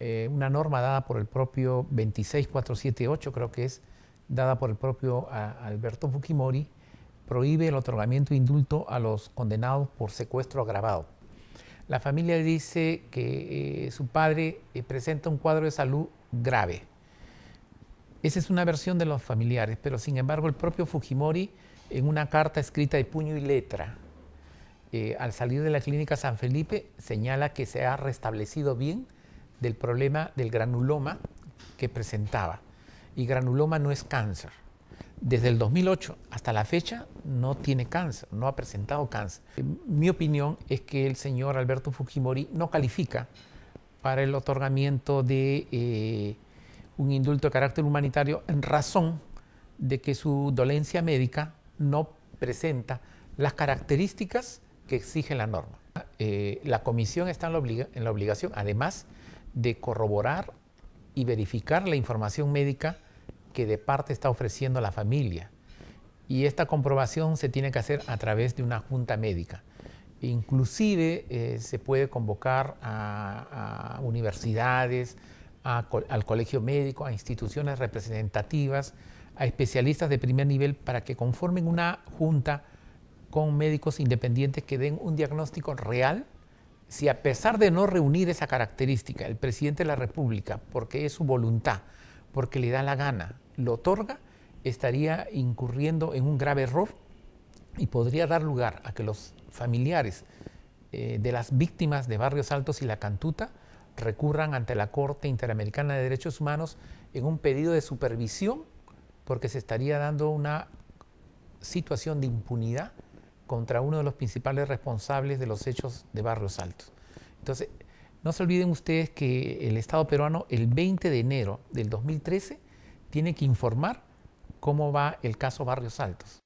Eh, una norma dada por el propio 26478, creo que es, dada por el propio Alberto Fujimori, prohíbe el otorgamiento de indulto a los condenados por secuestro agravado. La familia dice que eh, su padre eh, presenta un cuadro de salud grave. Esa es una versión de los familiares, pero sin embargo el propio Fujimori, en una carta escrita de puño y letra, al salir de la clínica San Felipe, señala que se ha restablecido bien del problema del granuloma que presentaba. Y granuloma no es cáncer. Desde el 2008 hasta la fecha no tiene cáncer, no ha presentado cáncer. Mi opinión es que el señor Alberto Fujimori no califica para el otorgamiento de eh, un indulto de carácter humanitario en razón de que su dolencia médica no presenta las características que exige la norma. Eh, la comisión está en la obligación, además, de corroborar y verificar la información médica que de parte está ofreciendo la familia. Y esta comprobación se tiene que hacer a través de una junta médica. Inclusive eh, se puede convocar a, universidades, al colegio médico, a instituciones representativas, a especialistas de primer nivel para que conformen una junta con médicos independientes que den un diagnóstico real si a pesar de no reunir esa característica, el presidente de la República, porque es su voluntad, porque le da la gana, lo otorga, estaría incurriendo en un grave error y podría dar lugar a que los familiares eh, de las víctimas de Barrios Altos y La Cantuta recurran ante la Corte Interamericana de Derechos Humanos en un pedido de supervisión porque se estaría dando una situación de impunidad contra uno de los principales responsables de los hechos de Barrios Altos. Entonces, no se olviden ustedes que el Estado peruano el 20 de enero del 2013 tiene que informar cómo va el caso Barrios Altos.